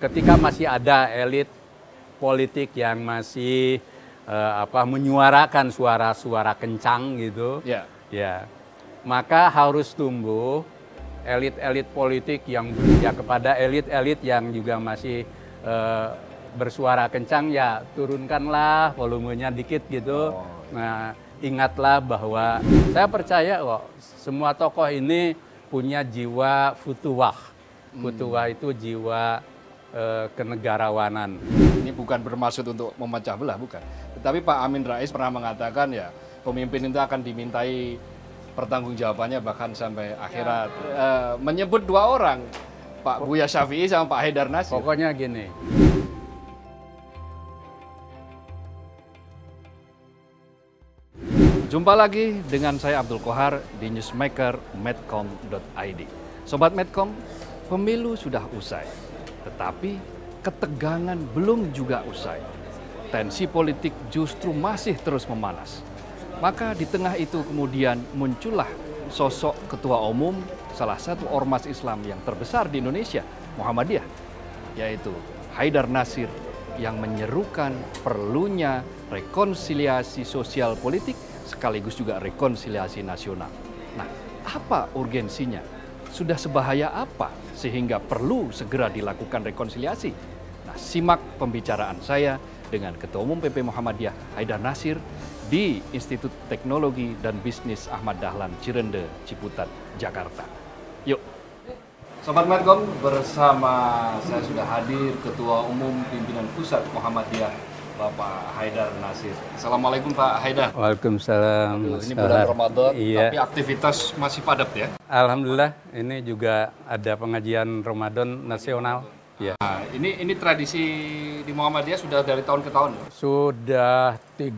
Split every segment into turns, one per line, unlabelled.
Ketika masih ada elit politik yang masih uh, apa menyuarakan suara-suara kencang gitu, ya, yeah. ya maka harus tumbuh elit-elit politik yang ya kepada elit-elit yang juga masih uh, bersuara kencang ya turunkanlah volumenya dikit gitu. Oh. Nah, ingatlah bahwa saya percaya kok semua tokoh ini punya jiwa futuah. Hmm. Futuah itu jiwa Eh, kenegarawanan. Ini bukan bermaksud untuk memecah belah, bukan. Tetapi Pak Amin
Rais pernah mengatakan ya pemimpin itu akan dimintai pertanggungjawabannya bahkan sampai akhirat. Ya. E, menyebut dua orang, Pak Buya Syafi'i sama Pak Haidar Nasir. Pokoknya gini. Jumpa lagi dengan saya Abdul Kohar di newsmaker medcom.id. Sobat Medcom, pemilu sudah usai. Tetapi ketegangan belum juga usai. Tensi politik justru masih terus memanas. Maka di tengah itu kemudian muncullah sosok ketua umum salah satu ormas Islam yang terbesar di Indonesia, Muhammadiyah, yaitu Haidar Nasir yang menyerukan perlunya rekonsiliasi sosial politik sekaligus juga rekonsiliasi nasional. Nah, apa urgensinya? sudah sebahaya apa sehingga perlu segera dilakukan rekonsiliasi? Nah, simak pembicaraan saya dengan Ketua Umum PP Muhammadiyah Haidar Nasir di Institut Teknologi dan Bisnis Ahmad Dahlan Cirende, Ciputat, Jakarta. Yuk. Sobat Medcom, bersama saya sudah hadir Ketua Umum Pimpinan Pusat Muhammadiyah Bapak Haidar Nasir. Assalamualaikum
Pak Haidar. Waalaikumsalam. Aduh, ini bulan Ramadan, iya. tapi aktivitas masih padat ya? Alhamdulillah, ini juga ada pengajian Ramadan nasional. Ya. Nah, ini ini tradisi di Muhammadiyah sudah dari tahun ke tahun? Sudah 30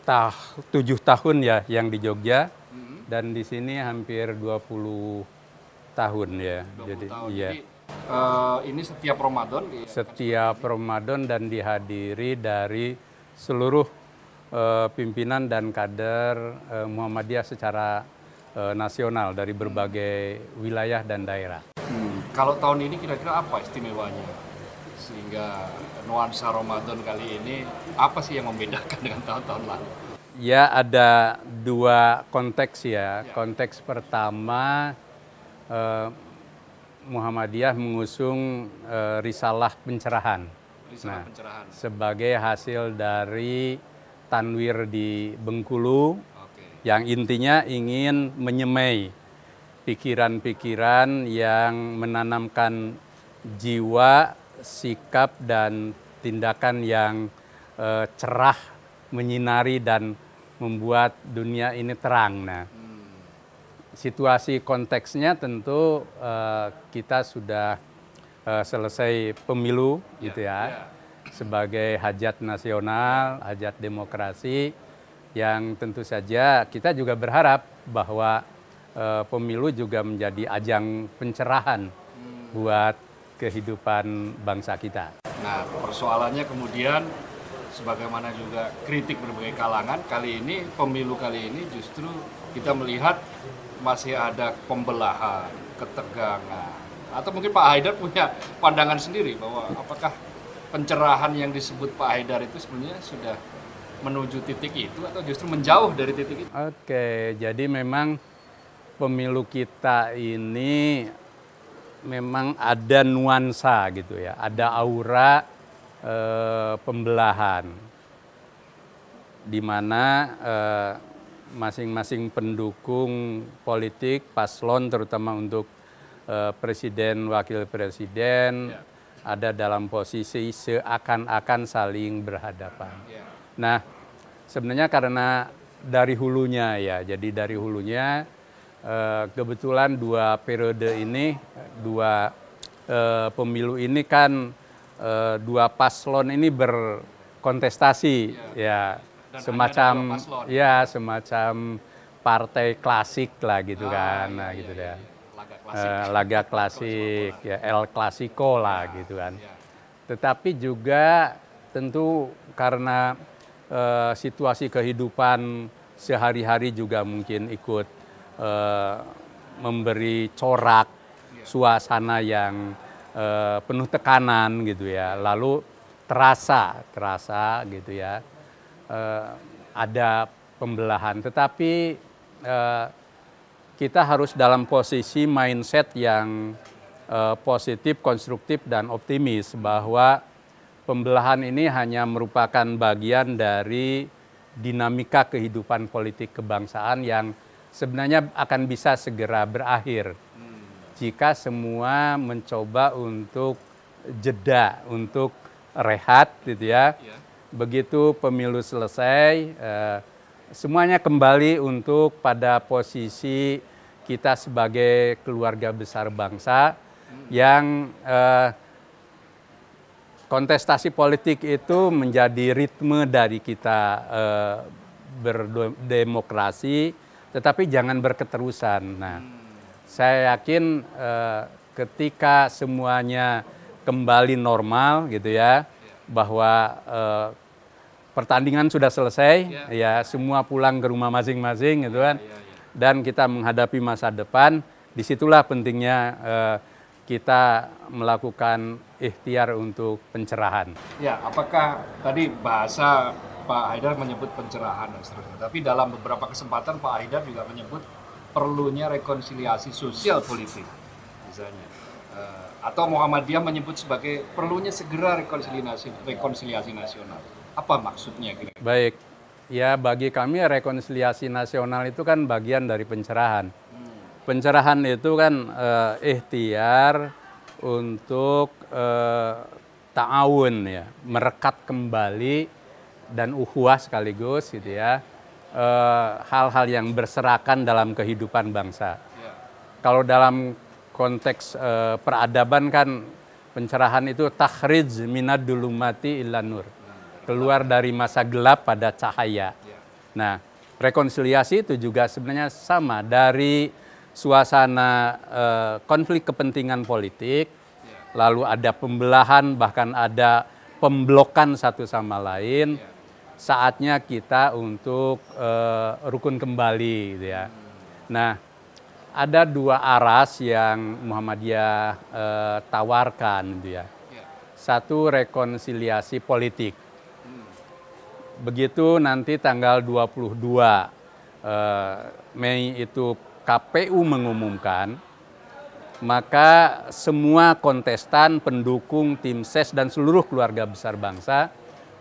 tahun, 7 tahun ya yang di Jogja mm -hmm. dan di sini hampir 20 tahun ya. 20 Jadi tahun. Iya. Jadi
Uh, ini setiap Ramadan?
Setiap Ramadan dan dihadiri dari seluruh uh, pimpinan dan kader uh, Muhammadiyah secara uh, nasional dari berbagai wilayah dan daerah.
Hmm. Kalau tahun ini kira-kira apa istimewanya? Sehingga nuansa Ramadan kali ini apa sih yang membedakan dengan tahun-tahun lalu?
Ya ada dua konteks ya. ya. Konteks pertama Muhammadiyah mengusung e, risalah pencerahan. Risalah nah, pencerahan. Sebagai hasil dari tanwir di Bengkulu okay. yang intinya ingin menyemai pikiran-pikiran yang menanamkan jiwa, sikap dan tindakan yang e, cerah, menyinari dan membuat dunia ini terang. Nah, situasi konteksnya tentu uh, kita sudah uh, selesai pemilu yeah, gitu ya yeah. Ya. sebagai hajat nasional, hajat demokrasi yang tentu saja kita juga berharap bahwa uh, pemilu juga menjadi ajang pencerahan hmm. buat kehidupan bangsa kita.
Nah, persoalannya kemudian sebagaimana juga kritik berbagai kalangan kali ini pemilu kali ini justru kita melihat masih ada pembelahan, ketegangan. Atau mungkin Pak Haidar punya pandangan sendiri bahwa apakah pencerahan yang disebut Pak Haidar itu sebenarnya sudah menuju titik
itu atau justru menjauh dari titik itu? Oke, jadi memang pemilu kita ini memang ada nuansa gitu ya, ada aura eh, pembelahan di mana eh, masing-masing pendukung politik, paslon terutama untuk uh, presiden, wakil presiden, yeah. ada dalam posisi seakan-akan saling berhadapan. Yeah. Nah, sebenarnya karena dari hulunya ya, jadi dari hulunya uh, kebetulan dua periode ini, dua uh, pemilu ini kan uh, dua paslon ini berkontestasi yeah. ya, ya. Dan semacam ya semacam partai klasik lah gitu ah, kan, iya, nah, iya, gitu iya, deh. Ya. Iya. Laga klasik, laga klasik ya El Clasico lah ya, gitu kan. Ya. Tetapi juga tentu karena uh, situasi kehidupan sehari-hari juga mungkin ikut uh, memberi corak ya. suasana yang uh, penuh tekanan gitu ya. Lalu terasa, terasa gitu ya uh, ada pembelahan. Tetapi uh, kita harus dalam posisi mindset yang uh, positif, konstruktif, dan optimis bahwa pembelahan ini hanya merupakan bagian dari dinamika kehidupan politik kebangsaan yang sebenarnya akan bisa segera berakhir jika semua mencoba untuk jeda, untuk rehat gitu ya. Iya begitu pemilu selesai eh, semuanya kembali untuk pada posisi kita sebagai keluarga besar bangsa yang eh, kontestasi politik itu menjadi ritme dari kita eh, berdemokrasi, tetapi jangan berketerusan. Nah, saya yakin ketika semuanya kembali normal gitu ya bahwa uh, pertandingan sudah selesai, yeah. ya semua pulang ke rumah masing-masing gitu kan. Yeah, yeah, ya. Dan kita menghadapi masa depan, disitulah pentingnya uh, kita melakukan ikhtiar untuk pencerahan.
Ya, apakah tadi bahasa Pak Haidar menyebut pencerahan dan seterusnya. Tapi dalam beberapa kesempatan Pak Haidar juga menyebut perlunya rekonsiliasi sosial politik, misalnya. Uh, atau Muhammadiyah menyebut sebagai perlunya segera rekonsiliasi rekonsiliasi nasional.
Apa maksudnya kira, -kira? Baik. Ya, bagi kami ya rekonsiliasi nasional itu kan bagian dari pencerahan. Hmm. Pencerahan itu kan eh, ikhtiar untuk eh, ta'awun ya, merekat kembali dan uhuah sekaligus gitu ya. Eh, hal-hal e, yang berserakan dalam kehidupan bangsa. Ya. Kalau dalam konteks uh, peradaban kan pencerahan itu takhrij minad dulumati ilan nur. Keluar dari masa gelap pada cahaya. Nah, rekonsiliasi itu juga sebenarnya sama dari suasana uh, konflik kepentingan politik, lalu ada pembelahan bahkan ada pemblokan satu sama lain. Saatnya kita untuk uh, rukun kembali, gitu ya. Nah, ada dua aras yang Muhammadiyah eh, tawarkan gitu ya. ya. Satu rekonsiliasi politik. Hmm. Begitu nanti tanggal 22 eh, Mei itu KPU mengumumkan, maka semua kontestan, pendukung, tim ses e dan seluruh keluarga besar bangsa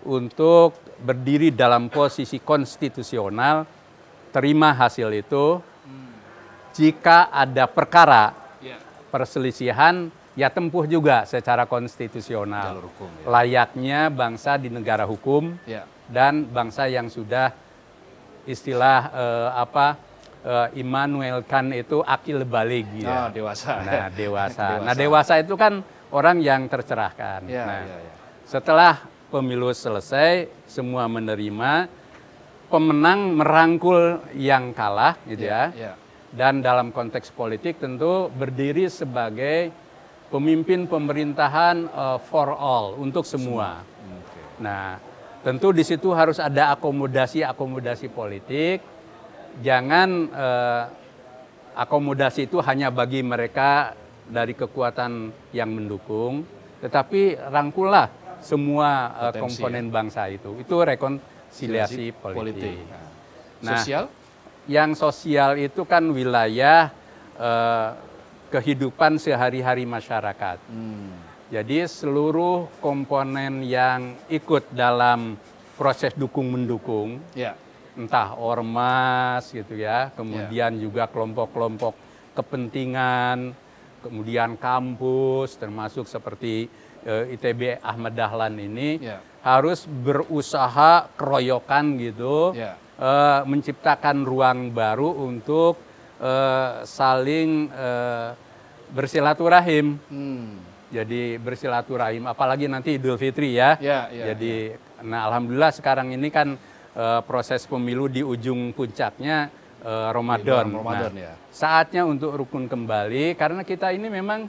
untuk berdiri dalam posisi konstitusional, terima hasil itu, jika ada perkara ya. perselisihan ya tempuh juga secara konstitusional ya. layaknya bangsa di negara hukum ya. dan bangsa yang sudah istilah eh, apa eh, Immanuel Kant itu akil balik ya. Oh, dewasa. Nah, dewasa. dewasa. Nah, dewasa itu kan orang yang tercerahkan. Ya, nah, ya, ya. setelah pemilu selesai semua menerima pemenang merangkul yang kalah gitu ya. ya dan dalam konteks politik tentu berdiri sebagai pemimpin pemerintahan uh, for all untuk semua. Hmm, nah, tentu di situ harus ada akomodasi-akomodasi politik. Jangan uh, akomodasi itu hanya bagi mereka dari kekuatan yang mendukung, tetapi rangkulah semua eh, Potensi, ya. komponen bangsa itu. Itu rekonsiliasi politik. politik. Nah, Sosial? Yang sosial itu kan wilayah eh, kehidupan sehari-hari masyarakat. Hmm. Jadi seluruh komponen yang ikut dalam proses dukung mendukung, yeah. entah ormas gitu ya, kemudian yeah. juga kelompok-kelompok kepentingan, kemudian kampus, termasuk seperti eh, ITB Ahmad Dahlan ini yeah. harus berusaha keroyokan gitu. Yeah uh, menciptakan ruang baru untuk uh, saling uh, bersilaturahim. Hmm. Jadi bersilaturahim, apalagi nanti Idul Fitri ya. ya, ya Jadi, ya. nah alhamdulillah sekarang ini kan uh, proses pemilu di ujung puncaknya uh, Ramadan. Ramadan nah, ya. Saatnya untuk rukun kembali karena kita ini memang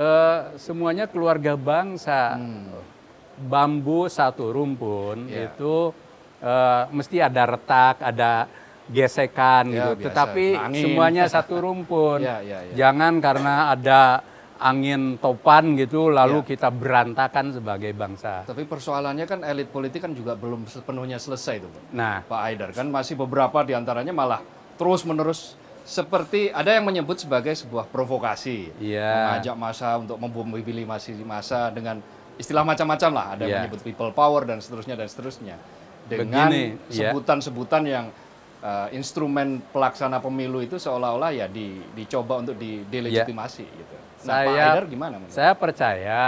uh, semuanya keluarga bangsa. Hmm. Bambu satu rumpun ya. itu uh, mesti ada retak, ada gesekan ya, gitu. Biasa. Tetapi nah, angin. semuanya satu rumpun. ya, ya, ya. Jangan karena ada angin topan gitu lalu ya. kita berantakan sebagai bangsa.
Tapi persoalannya kan elit politik kan juga belum sepenuhnya selesai tuh.
Nah, Pak Aidar
kan masih beberapa diantaranya malah terus menerus seperti ada yang menyebut sebagai sebuah provokasi, ya. mengajak masa untuk memilih masih masa dengan istilah macam-macam lah. Ada yang iya. menyebut people power dan seterusnya dan seterusnya dengan ya. sebutan-sebutan ya. yang uh, instrumen pelaksana pemilu itu seolah-olah ya di, dicoba untuk
delegitimasi
ya. gitu. Nah, saya, Pak Aider,
gimana? Menurut? Saya percaya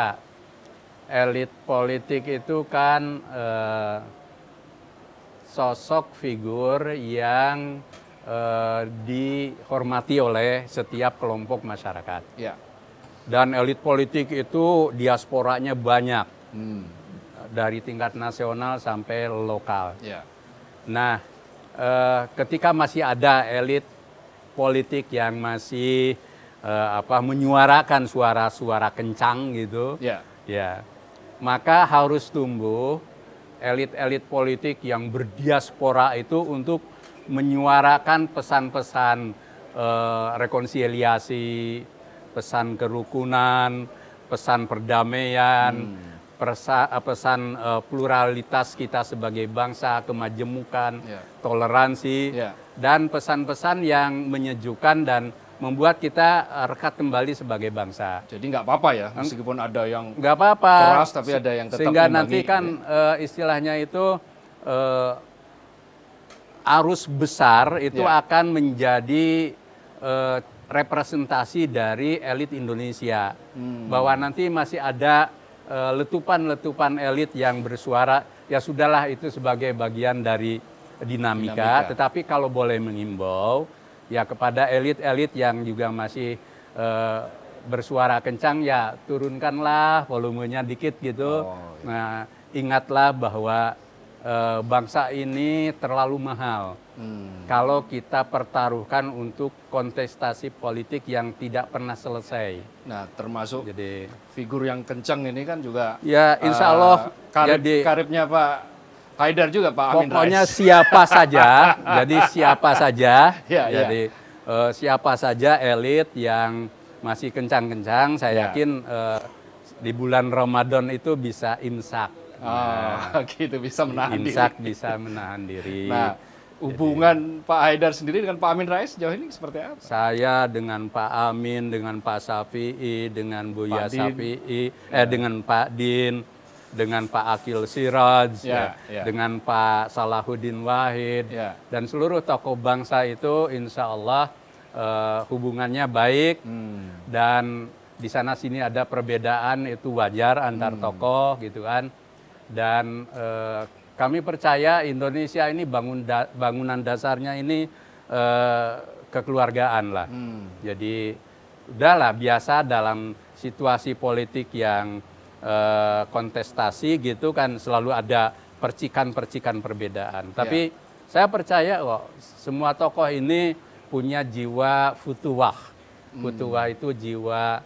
elit politik itu kan uh, sosok figur yang uh, dihormati oleh setiap kelompok masyarakat. Ya. Dan elit politik itu diasporanya banyak. Hmm dari tingkat nasional sampai lokal. Yeah. Nah, eh, ketika masih ada elit politik yang masih eh, apa menyuarakan suara-suara kencang gitu, yeah. ya, maka harus tumbuh elit-elit politik yang berdiaspora itu untuk menyuarakan pesan-pesan eh, rekonsiliasi, pesan kerukunan, pesan perdamaian. Hmm persa, eh, pesan uh, pluralitas kita sebagai bangsa, kemajemukan, yeah. toleransi, yeah. dan pesan-pesan yang menyejukkan dan membuat kita eh, rekat kembali sebagai bangsa. Jadi nggak apa-apa ya, meskipun ada yang nggak apa-apa, keras tapi ada yang tetap sehingga nanti gitu kan ya. istilahnya itu arus besar itu yeah. akan menjadi uh, representasi dari elit Indonesia hmm. bahwa nanti masih ada Eh, letupan-letupan elit yang bersuara ya sudahlah itu sebagai bagian dari dinamika, dinamika. tetapi kalau boleh mengimbau ya kepada elit-elit yang juga masih eh, bersuara kencang ya turunkanlah volumenya dikit gitu. Oh, iya. Nah, ingatlah bahwa Eh, bangsa ini terlalu mahal hmm. kalau kita pertaruhkan untuk kontestasi politik yang tidak pernah selesai. Nah, termasuk jadi figur yang kencang ini kan juga ya eh, Insya Allah karib, jadi
karibnya Pak Haidar juga Pak Amin Pokoknya Rais. siapa saja, jadi siapa saja, ya, ya. jadi
ya. Uh, siapa saja elit yang masih kencang-kencang, saya ya. yakin uh, di bulan Ramadan itu bisa imsak. Ah, nah, oh, gitu bisa menahan Imsak diri. bisa menahan diri. Nah,
hubungan Jadi, Pak Haidar sendiri dengan Pak Amin Rais sejauh ini seperti apa?
Saya dengan Pak Amin, dengan Pak Safi'i, dengan Buya Safi'i, eh ya. dengan Pak Din, dengan Pak Akil Siraj, ya, ya, ya, dengan Pak Salahuddin Wahid, ya. dan seluruh tokoh bangsa itu insya Allah uh, hubungannya baik hmm. dan di sana sini ada perbedaan itu wajar antar hmm. tokoh gitu kan dan eh, kami percaya Indonesia ini bangun da bangunan dasarnya ini eh, kekeluargaan lah. Hmm. Jadi udahlah biasa dalam situasi politik yang eh, kontestasi gitu kan selalu ada percikan-percikan perbedaan. Ya. Tapi saya percaya kok semua tokoh ini punya jiwa futuwah. Hmm. Futuwah itu jiwa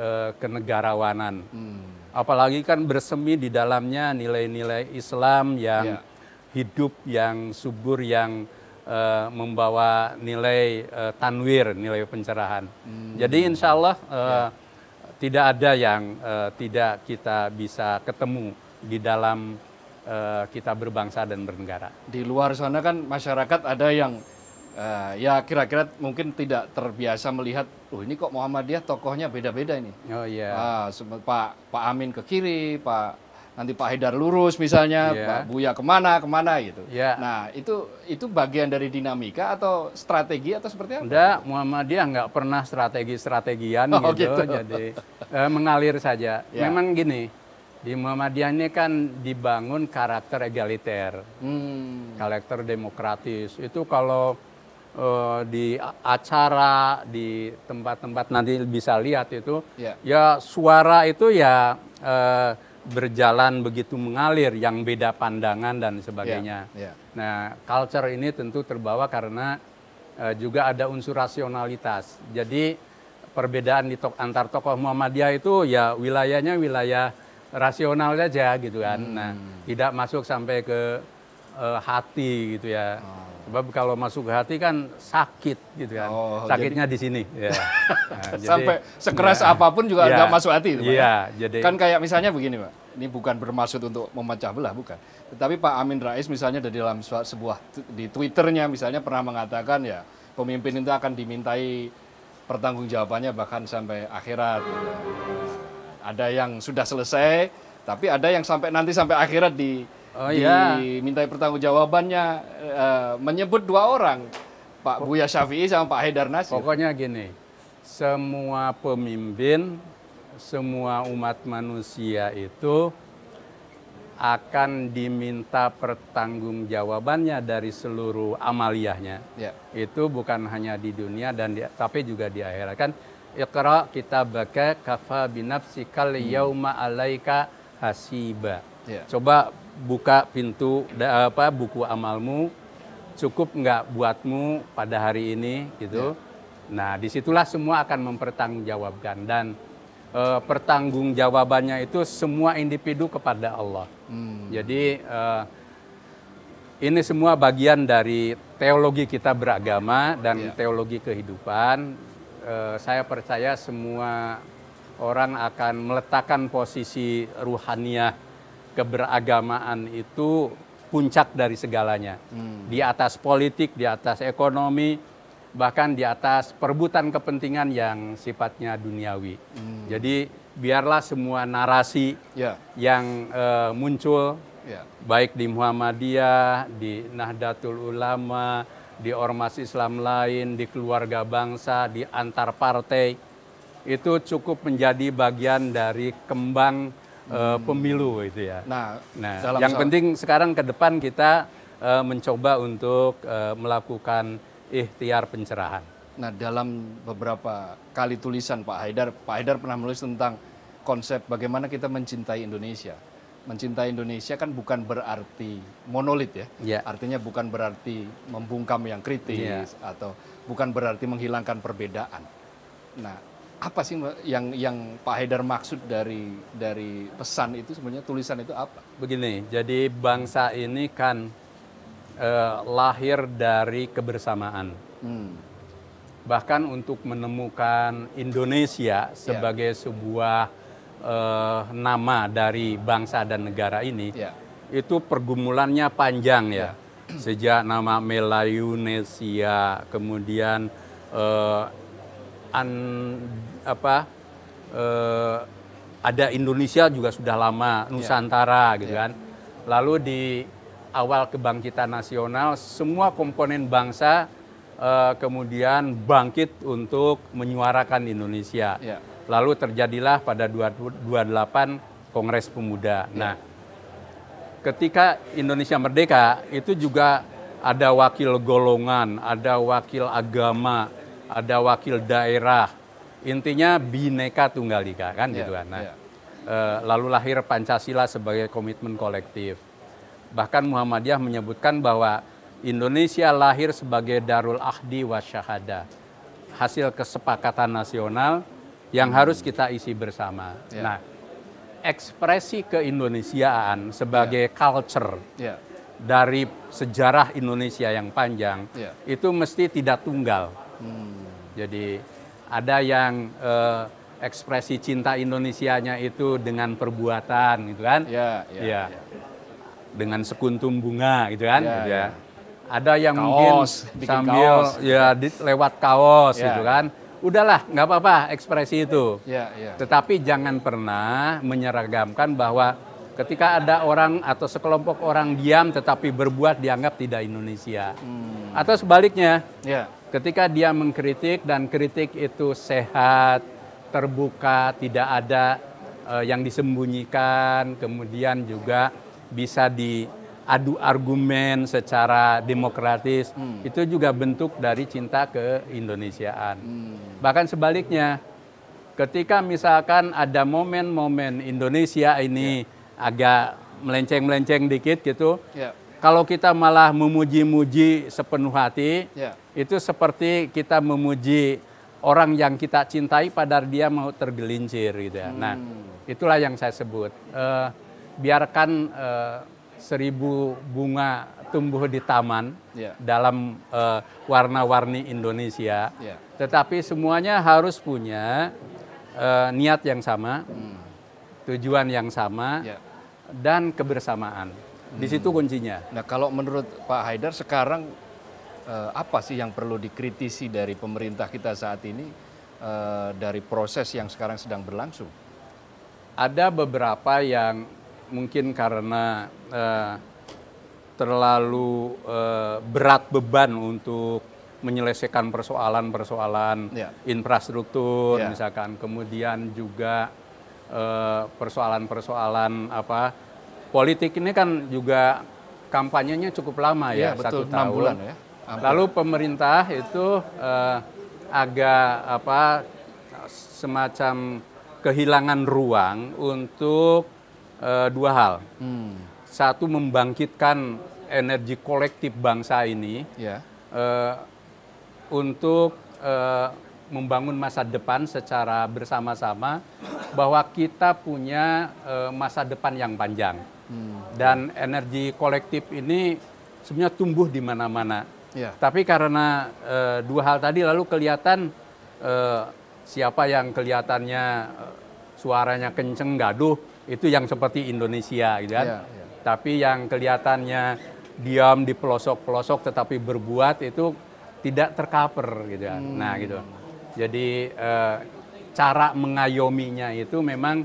eh, kenegarawanan. Hmm Apalagi kan bersemi di dalamnya nilai-nilai Islam yang yeah. hidup, yang subur, yang uh, membawa nilai uh, tanwir, nilai pencerahan. Hmm. Jadi insya Allah uh, eh, yeah. tidak ada yang uh, tidak kita bisa ketemu di dalam uh, kita berbangsa dan bernegara.
Di luar sana kan masyarakat ada yang uh, ya kira-kira mungkin tidak terbiasa melihat, oh ini kok Muhammadiyah tokohnya beda-beda ini. Oh iya. Yeah. Uh, Pak Pak Amin ke kiri, Pak nanti Pak Haidar lurus misalnya, yeah. Pak Buya kemana kemana gitu. Yeah. Nah itu itu
bagian dari dinamika atau strategi atau seperti apa? Tidak Muhammadiyah nggak pernah strategi-strategian oh, gitu, gitu, jadi eh, mengalir saja. Yeah. Memang gini, di Muhammadiyah ini kan dibangun karakter egaliter, hmm. karakter demokratis. Itu kalau uh, di acara, di tempat-tempat nanti bisa lihat itu, yeah. ya suara itu ya uh, berjalan begitu mengalir, yang beda pandangan dan sebagainya. Yeah. Yeah. Nah, culture ini tentu terbawa karena uh, juga ada unsur rasionalitas. Jadi perbedaan di tok antar tokoh Muhammadiyah itu ya wilayahnya wilayah rasional saja gitu kan. Nah, hmm. Nah, tidak masuk sampai ke uh, hati gitu ya. Oh. Sebab kalau masuk ke hati kan sakit gitu kan. Oh, Sakitnya jadi... di sini. Ya. Nah, jadi, Sampai sekeras ya, apapun juga ya, masuk hati itu. Iya, ya, jadi kan kayak misalnya begini, Pak. Ini
bukan bermaksud untuk memecah belah, bukan. Tetapi Pak Amin Rais misalnya dari dalam sebuah di Twitternya misalnya pernah mengatakan ya pemimpin itu akan dimintai pertanggungjawabannya bahkan sampai akhirat. Nah, ada yang sudah selesai, tapi ada yang sampai nanti sampai akhirat di Oh iya. Dimintai pertanggungjawabannya uh,
menyebut dua orang, Pak Buya Syafi'i sama Pak Haidar Nasir. Pokoknya gini, semua pemimpin, semua umat manusia itu akan diminta pertanggungjawabannya dari seluruh amaliyahnya. Ya. Itu bukan hanya di dunia dan di, tapi juga di akhirat kan. Iqra kitabaka kafa binafsikal hmm. yauma alaika hasiba. Ya. Coba buka pintu apa buku amalmu cukup nggak buatmu pada hari ini gitu. ya. Nah, disitulah semua akan mempertanggungjawabkan dan e, eh, pertanggungjawabannya itu semua individu kepada Allah. Hmm. Jadi e, ini semua bagian dari teologi kita beragama dan ya. teologi kehidupan. E, saya percaya semua orang akan meletakkan posisi ruhaniah keberagamaan itu puncak dari segalanya. Hmm. Di atas politik, di atas ekonomi, bahkan di atas perebutan kepentingan yang sifatnya duniawi. Hmm. Jadi biarlah semua narasi yeah. yang uh, muncul, yeah. baik di Muhammadiyah, di Nahdlatul Ulama, di ormas Islam lain, di keluarga bangsa, di antar partai, itu cukup menjadi bagian dari kembang uh, pemilu itu ya. Nah, nah yang soal. penting sekarang ke depan kita uh, mencoba untuk uh, melakukan ikhtiar pencerahan. Nah, dalam beberapa kali
tulisan Pak Haidar, Pak Haidar pernah menulis tentang konsep bagaimana kita mencintai Indonesia. Mencintai Indonesia kan bukan berarti monolit ya. ya. Artinya bukan berarti membungkam yang kritis ya. atau bukan berarti menghilangkan perbedaan. Nah, apa sih yang yang Pak Haidar maksud dari dari pesan itu sebenarnya tulisan
itu apa? Begini, jadi bangsa ini kan eh, lahir dari kebersamaan. Hmm. Bahkan untuk menemukan Indonesia ya. sebagai yeah. sebuah eh, nama dari bangsa dan negara ini, yeah. itu pergumulannya panjang ya. Yeah. Sejak nama Melayunesia, kemudian eh, an apa eh, ada Indonesia juga sudah lama ya. Nusantara yeah. gitu yeah. kan. Lalu di awal kebangkitan nasional semua komponen bangsa eh, kemudian bangkit untuk menyuarakan Indonesia. Yeah. Lalu terjadilah pada 28 Kongres Pemuda. Yeah. Nah, ketika Indonesia merdeka itu juga ada wakil golongan, ada wakil agama, ada wakil daerah. Intinya bineka tunggal ika kan yeah, gitu kan. Nah, yeah. Iya. uh, lalu lahir Pancasila sebagai komitmen kolektif. Bahkan Muhammadiyah menyebutkan bahwa Indonesia lahir sebagai darul ahdi wasyahada. Hasil kesepakatan nasional yang hmm. harus kita isi bersama. Yeah. Nah, ekspresi keindonesiaan sebagai yeah. culture yeah. dari sejarah Indonesia yang panjang yeah. itu mesti tidak tunggal. Hmm. Jadi ada yang eh, ekspresi cinta Indonesianya itu dengan perbuatan gitu kan? Iya, iya. Ya. yeah. Dengan sekuntum bunga gitu kan? Ya. Iya. ya. Ada yang kaos, mungkin sambil kaos. ya gitu kan? di, lewat kaos yeah. gitu kan? Udahlah, nggak apa-apa ekspresi itu. yeah. Ya. Tetapi jangan pernah menyeragamkan bahwa ketika ada orang atau sekelompok orang diam tetapi berbuat dianggap tidak Indonesia. Hmm. Atau sebaliknya. Yeah. Ketika dia mengkritik dan kritik itu sehat, terbuka, tidak ada uh, yang disembunyikan, kemudian juga bisa diadu argumen secara demokratis, hmm. itu juga bentuk dari cinta ke Hmm. Bahkan sebaliknya, ketika misalkan ada momen-momen Indonesia ini yeah. agak melenceng-melenceng dikit gitu, yeah. Kalau kita malah memuji-muji sepenuh hati, yeah. itu seperti kita memuji orang yang kita cintai padahal dia mau tergelincir gitu ya. Nah, hmm. Nah, itulah yang saya sebut. Uh, biarkan uh, seribu bunga tumbuh di taman yeah. dalam uh, warna-warni Indonesia, yeah. tetapi semuanya harus punya uh, niat yang sama, hmm. tujuan yang sama, yeah. dan kebersamaan. Di situ hmm. kuncinya. Nah, kalau menurut Pak Haidar sekarang
eh, apa sih yang perlu dikritisi dari pemerintah kita saat ini eh,
dari proses yang sekarang sedang berlangsung? Ada beberapa yang mungkin karena eh, terlalu eh, berat beban untuk menyelesaikan persoalan-persoalan ya. infrastruktur ya. misalkan kemudian juga eh, persoalan-persoalan apa politik ini kan juga kampanyenya cukup lama ya, ya betul, satu tahun. bulan ya. Lalu pemerintah itu eh, agak apa semacam kehilangan ruang untuk eh, dua hal. Hmm. Satu membangkitkan energi kolektif bangsa ini yeah. eh, untuk eh, membangun masa depan secara bersama-sama bahwa kita punya eh, masa depan yang panjang.
Hmm. Dan
energi kolektif ini sebenarnya tumbuh di mana-mana. Yeah. Tapi karena e, dua hal tadi lalu kelihatan e, siapa yang kelihatannya e, suaranya kenceng gaduh itu yang seperti Indonesia gitu kan. Yeah, yeah. Tapi yang kelihatannya diam di pelosok-pelosok tetapi berbuat itu tidak tercover gitu kan. Hmm. Nah, gitu. Jadi e, cara mengayominya itu memang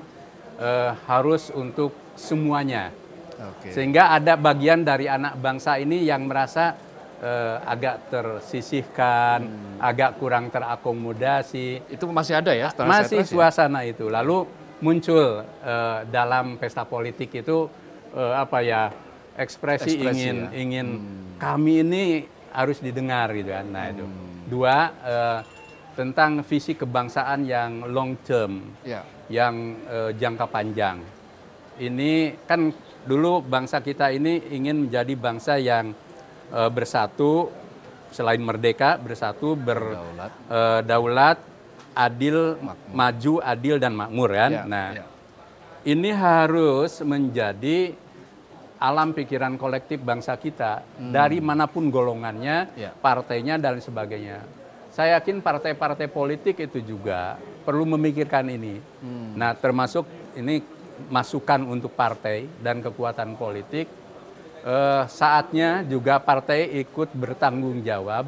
e, harus untuk semuanya. Okay. Sehingga ada bagian dari anak bangsa ini yang merasa eh, agak tersisihkan, hmm. agak kurang terakomodasi. Itu masih ada ya? Masih ya? suasana itu. Lalu muncul eh, dalam pesta politik itu eh, apa ya ekspresi, ekspresi ingin ya? ingin hmm. kami ini harus didengar gitu kan. Nah hmm. itu dua eh, tentang visi kebangsaan yang long term, yeah. yang uh, jangka panjang ini kan dulu bangsa kita ini ingin menjadi bangsa yang e, bersatu selain merdeka bersatu berdaulat e, daulat, adil makmur. maju adil dan makmur kan ya, nah ya. ini harus menjadi alam pikiran kolektif bangsa kita hmm. dari manapun golongannya ya. partainya dan sebagainya saya yakin partai-partai politik itu juga perlu memikirkan ini hmm. nah termasuk ini masukan untuk partai dan kekuatan politik, eh, saatnya juga partai ikut bertanggung jawab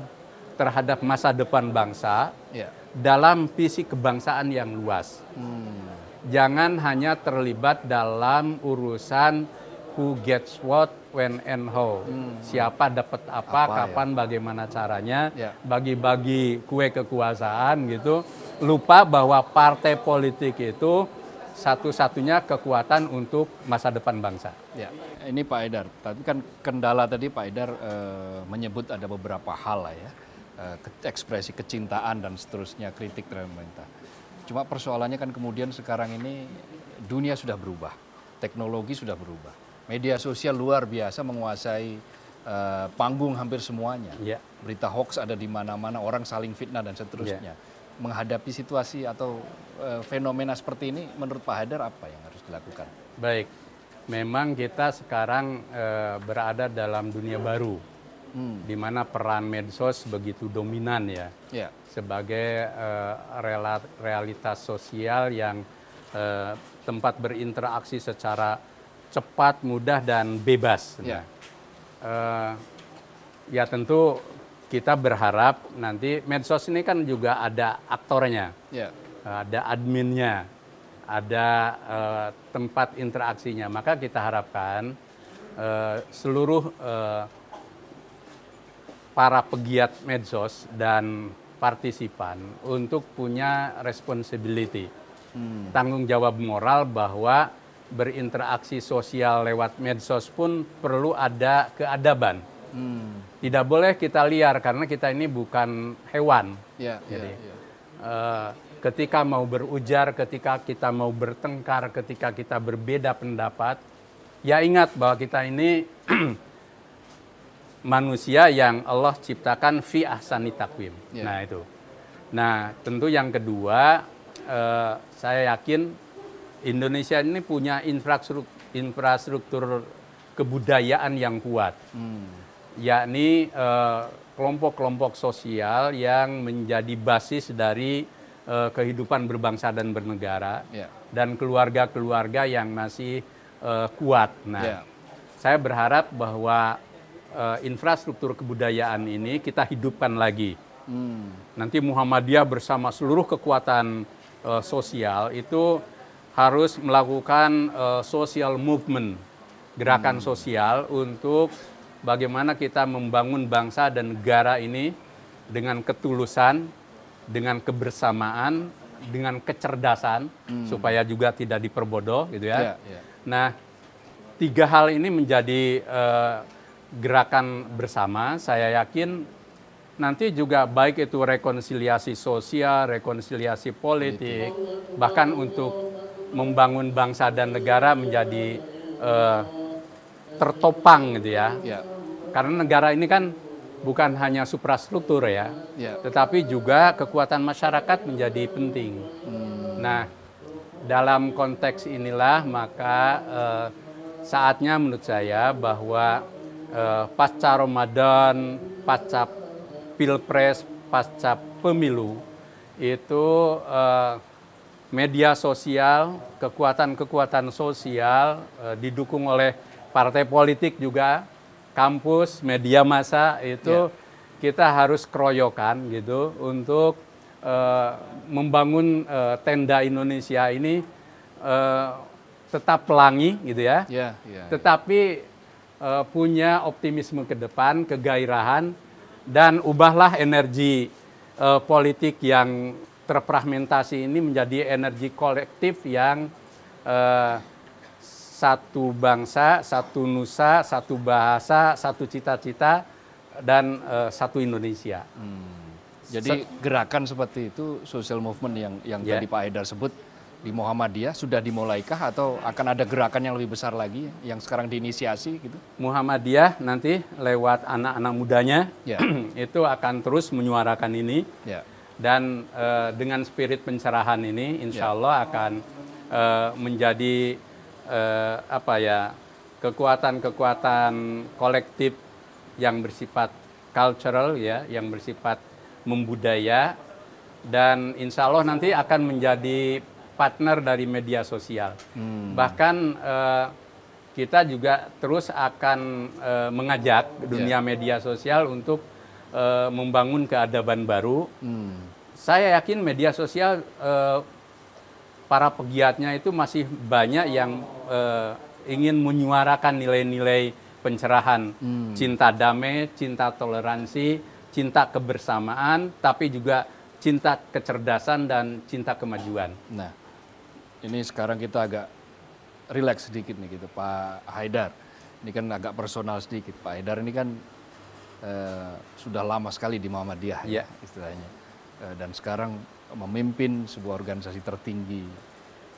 terhadap masa depan bangsa ya. dalam visi kebangsaan yang luas. Hmm. Jangan hanya terlibat dalam urusan who gets what, when and how. Hmm. Siapa dapat apa, apa, ya. kapan, ya? bagaimana caranya, ya. bagi-bagi ya. kue kekuasaan gitu. Lupa bahwa partai politik itu satu-satunya kekuatan untuk masa depan bangsa. Ya, ini Pak Edar. Tapi kan kendala tadi Pak Edar e, eh, menyebut ada
beberapa hal lah ya, e, ekspresi kecintaan dan seterusnya kritik terhadap pemerintah. Cuma persoalannya kan kemudian sekarang ini dunia sudah berubah, teknologi sudah berubah, media sosial luar biasa menguasai e, panggung hampir semuanya. Ya. Berita hoax ada di mana-mana, orang saling fitnah dan seterusnya. Ya menghadapi situasi atau e, fenomena seperti ini, menurut Pak Hadar apa yang harus dilakukan?
Baik, memang kita sekarang e, berada dalam dunia baru, hmm. di mana peran medsos begitu dominan ya, ya. sebagai e, rela, realitas sosial yang e, tempat berinteraksi secara cepat, mudah dan bebas. Ya. Nah, e, ya tentu kita berharap nanti medsos ini kan juga ada aktornya, yeah. ada adminnya, ada uh, tempat interaksinya. Maka kita harapkan uh, seluruh uh, para pegiat medsos dan partisipan untuk punya responsibility,
hmm. tanggung
jawab moral bahwa berinteraksi sosial lewat medsos pun perlu ada keadaban Hmm. Tidak boleh kita liar karena kita ini bukan hewan. Ya, ya Jadi ya, ya. Uh, ketika mau berujar, ketika kita mau bertengkar, ketika kita berbeda pendapat, ya ingat bahwa kita ini manusia yang Allah ciptakan fi ahsani takwim. Ya. Nah itu. Nah tentu yang kedua, uh, saya yakin Indonesia ini punya infrastruktur, infrastruktur kebudayaan yang kuat. Hmm yakni eh, kelompok-kelompok sosial yang menjadi basis dari uh, kehidupan berbangsa dan bernegara yeah. dan keluarga-keluarga yang masih uh, kuat. Nah, yeah. saya berharap bahwa uh, infrastruktur kebudayaan ini kita hidupkan lagi. Hmm. Nanti Muhammadiyah bersama seluruh kekuatan uh, sosial itu harus melakukan uh, social movement, gerakan hmm. sosial untuk bagaimana kita membangun bangsa dan negara ini dengan ketulusan, dengan kebersamaan, dengan kecerdasan hmm. supaya juga tidak diperbodoh gitu ya. Yeah, yeah. Nah, tiga hal ini menjadi uh, gerakan bersama. Saya yakin nanti juga baik itu rekonsiliasi sosial, rekonsiliasi politik, bahkan untuk membangun bangsa dan negara menjadi uh, tertopang gitu ya. Yeah. Karena negara ini kan bukan hanya suprastruktur ya, ya. tetapi juga kekuatan masyarakat menjadi penting.
Hmm. Nah,
dalam konteks inilah maka eh, saatnya menurut saya bahwa eh, pasca Ramadan, pasca pilpres, pasca pemilu itu eh, media sosial, kekuatan-kekuatan sosial eh, didukung oleh partai politik juga kampus, media massa itu yeah. kita harus keroyokan gitu untuk uh, membangun uh, tenda Indonesia ini uh, tetap pelangi gitu ya. Yeah, yeah, iya. Tetapi uh, punya optimisme ke depan, kegairahan dan ubahlah energi uh, politik yang terfragmentasi ini menjadi energi kolektif yang uh, satu bangsa, satu nusa, satu bahasa, satu cita-cita, dan uh, satu Indonesia. Hmm. Jadi Se
gerakan seperti itu, social movement yang yang yeah. tadi Pak Haidar sebut di Muhammadiyah sudah dimulaikah atau akan ada gerakan yang lebih besar lagi yang
sekarang diinisiasi gitu? Muhammadiyah nanti lewat anak-anak mudanya yeah. Ya. itu akan terus menyuarakan ini yeah. dan uh, dengan spirit pencerahan ini, insya yeah. Allah akan uh, menjadi eh, apa ya kekuatan-kekuatan kolektif yang bersifat cultural ya, yang bersifat membudaya dan insya Allah nanti akan menjadi partner dari media sosial. Hmm. Bahkan eh, kita juga terus akan eh, mengajak ya. dunia yeah. media sosial untuk eh, membangun keadaban baru. Hmm. Saya yakin media sosial eh, para pegiatnya itu masih banyak yang uh, ingin menyuarakan nilai-nilai pencerahan, hmm. cinta damai, cinta toleransi, cinta kebersamaan, tapi juga cinta kecerdasan dan cinta kemajuan. Nah, ini sekarang kita agak rileks sedikit nih gitu, Pak
Haidar. Ini kan agak personal sedikit, Pak Haidar ini kan uh, sudah lama sekali di Muhammadiyah yeah. ya, istilahnya, uh, dan sekarang memimpin sebuah organisasi tertinggi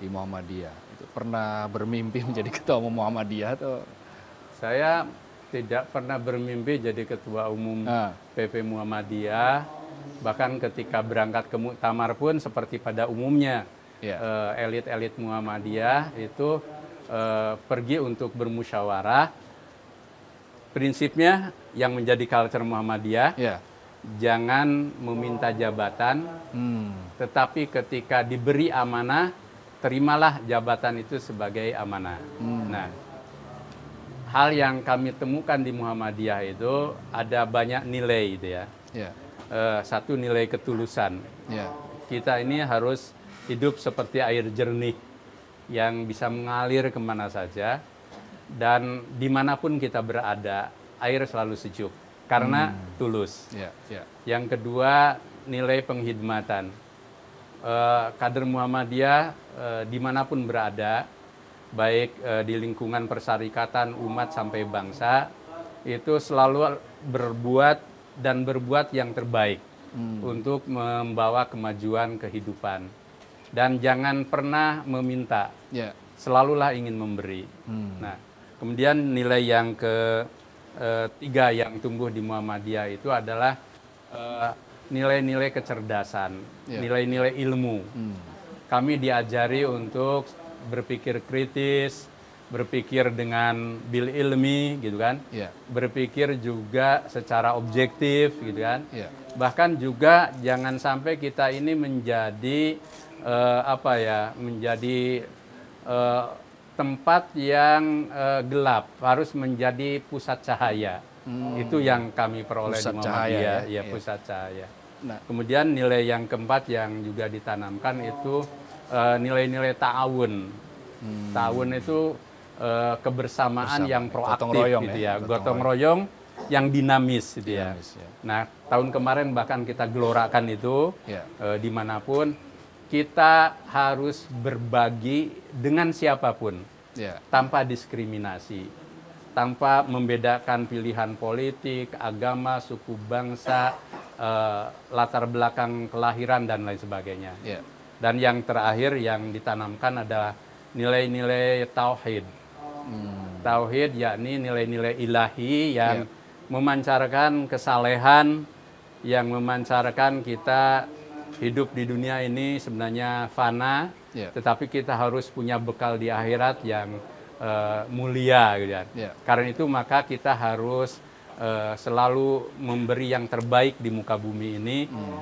di Muhammadiyah? Itu pernah bermimpi menjadi ketua umum Muhammadiyah
atau? Saya tidak pernah bermimpi jadi ketua umum ah. PP Muhammadiyah. Bahkan ketika berangkat ke muktamar pun seperti pada umumnya yeah. Ya. uh, elit-elit Muhammadiyah itu uh, pergi untuk bermusyawarah. Prinsipnya yang menjadi culture Muhammadiyah yeah jangan meminta jabatan,
hmm.
tetapi ketika diberi amanah, terimalah jabatan itu sebagai amanah. Hmm. Nah, hal yang kami temukan di Muhammadiyah itu ada banyak nilai itu ya. Yeah. Ya. Uh, satu nilai ketulusan. Yeah. Kita ini harus hidup seperti air jernih yang bisa mengalir kemana saja dan dimanapun kita berada air selalu sejuk karena hmm. tulus. Yeah. Yeah. Yang kedua nilai penghidmatan. Uh, kader Muhammadiyah e, dimanapun berada, baik e, di lingkungan persyarikatan, umat sampai bangsa, itu selalu berbuat dan berbuat yang terbaik
hmm. untuk
membawa kemajuan kehidupan. Dan jangan pernah meminta, yeah. selalulah ingin memberi. Hmm. Nah, kemudian nilai yang ke e, tiga yang tumbuh di Muhammadiyah itu adalah nilai-nilai kecerdasan, ya. nilai-nilai yeah. ilmu. Hmm kami diajari untuk berpikir kritis, berpikir dengan bil ilmi gitu kan. Yeah. Berpikir juga secara objektif gitu kan. Yeah. Bahkan juga jangan sampai kita ini menjadi uh, apa ya, menjadi uh, tempat yang uh, gelap, harus menjadi pusat cahaya. Hmm. Itu yang kami peroleh pusat di Muhammadiyah, cahaya, ya, ya, pusat cahaya. Nah. Kemudian nilai yang keempat yang juga ditanamkan itu Eh, nilai-nilai uh, ta'awun. Hmm. Ta'awun itu uh, kebersamaan Bersama, yang proaktif gotong royong, gitu ya, ya. gotong royong yang dinamis gitu ya. dinamis, ya. ya. Nah, tahun kemarin bahkan kita gelorakan itu ya. uh, dimanapun kita harus berbagi dengan siapapun Ya. tanpa diskriminasi, tanpa membedakan pilihan politik, agama, suku bangsa, eh, latar belakang kelahiran dan lain sebagainya. Yeah. Dan yang terakhir yang ditanamkan adalah nilai-nilai tauhid. Hmm. Tauhid yakni nilai-nilai ilahi yang yeah. memancarkan kesalehan, yang memancarkan kita hidup di dunia ini sebenarnya fana, yeah. tetapi kita harus punya bekal di akhirat yang uh, mulia, gitu kan. Yeah. Karena itu maka kita harus uh, selalu memberi yang terbaik di muka bumi ini mm.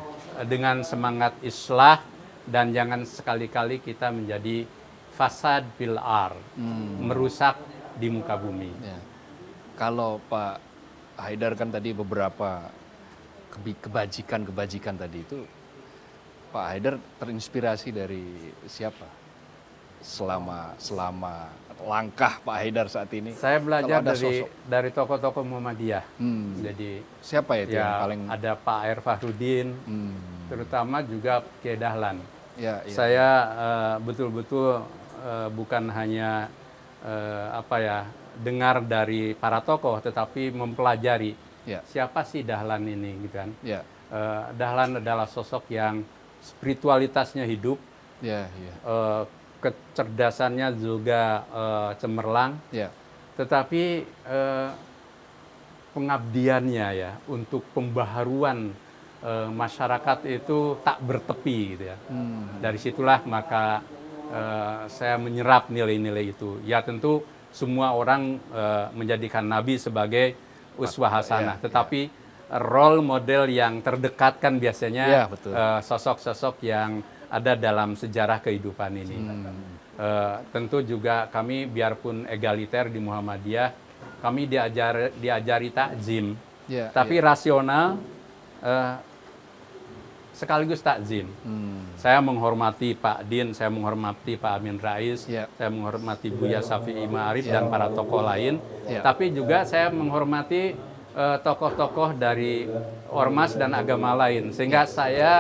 dengan semangat islah dan jangan sekali-kali kita menjadi fasad bil hmm. merusak di muka bumi. Ya. Kalau Pak Haidar kan tadi beberapa
kebajikan-kebajikan tadi itu Pak Haidar terinspirasi dari siapa? Selama selama langkah Pak Haidar saat ini.
Saya belajar dari sosok. dari tokoh-tokoh Muhammadiyah. Hmm. Jadi siapa ya itu ya, yang paling ada Pak Air Fahrudin, hmm. terutama juga Kiai Dahlan. Ya, ya, Saya eh, betul-betul uh, uh, bukan hanya uh, apa ya dengar dari para tokoh, tetapi mempelajari ya. siapa sih Dahlan ini, gitu kan? Ya. Uh, Dahlan adalah sosok yang spiritualitasnya hidup, ya, ya. Uh, kecerdasannya juga uh, cemerlang, ya. tetapi uh, pengabdiannya ya untuk pembaharuan e, masyarakat itu tak bertepi gitu ya. Hmm. Dari situlah maka e, saya menyerap nilai-nilai itu. Ya tentu semua orang e, menjadikan Nabi sebagai uswah iya, hasanah, ya, tetapi role model yang terdekat kan biasanya ya, sosok-sosok yang ada dalam sejarah kehidupan ini. Hmm. E, tentu juga kami biarpun egaliter di Muhammadiyah, kami diajar diajari takzim, yeah, tapi yeah. rasional. Uh, sekaligus takzim. Hmm. Saya menghormati Pak Din, saya menghormati Pak Amin Rais, yeah. saya menghormati Buya ya. Safi Ma'arif yeah. dan para tokoh lain, yeah. tapi juga saya menghormati eh, tokoh-tokoh uh, dari ormas dan agama lain. Sehingga ya. saya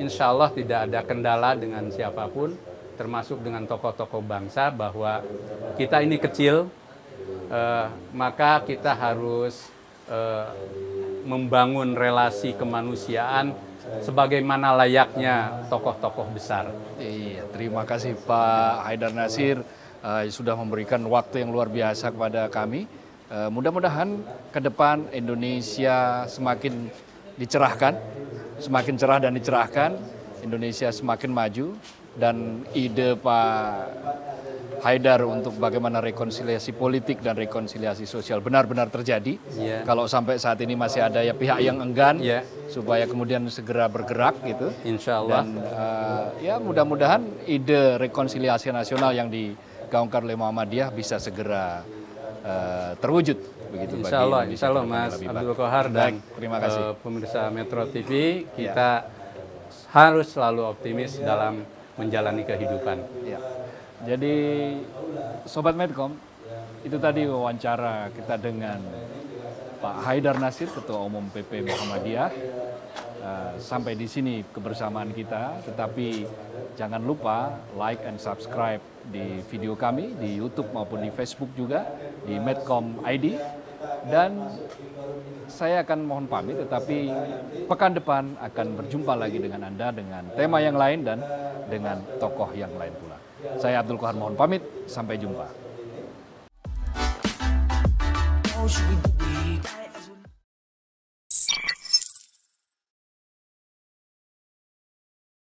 insya Allah tidak ada kendala dengan siapapun, termasuk dengan tokoh-tokoh bangsa bahwa kita ini kecil, uh, maka kita harus uh, membangun relasi kemanusiaan sebagaimana layaknya tokoh-tokoh besar. Iya,
terima kasih Pak Haidar Nasir uh, sudah memberikan waktu yang luar biasa kepada kami. Uh, Mudah-mudahan ke depan Indonesia semakin dicerahkan, semakin cerah dan dicerahkan, Indonesia semakin maju dan ide Pak Haidar untuk bagaimana rekonsiliasi politik dan rekonsiliasi sosial benar-benar terjadi. Yeah. Kalau sampai saat ini masih ada ya pihak yang enggan yeah. supaya kemudian segera bergerak gitu. Insya Allah. Dan uh, ya mudah-mudahan ide rekonsiliasi nasional yang digaungkan oleh Muhammadiyah bisa segera uh, terwujud begitu Insya Allah, Insya Allah Mas Abdul Kohar dan terima kasih. Uh,
pemirsa Metro TV iya. kita yeah. harus selalu optimis yeah. dalam menjalani kehidupan. Yeah. Jadi Sobat Medcom, itu tadi
wawancara kita dengan Pak Haidar Nasir, Ketua Umum PP Muhammadiyah. Eh, sampai di sini kebersamaan kita, tetapi jangan lupa like and subscribe di video kami, di YouTube maupun di Facebook juga, di Medcom ID. Dan saya akan mohon pamit, tetapi pekan depan akan berjumpa lagi dengan Anda dengan tema yang lain dan dengan tokoh yang lain pula. Saya Abdul Kohar mohon pamit, sampai jumpa.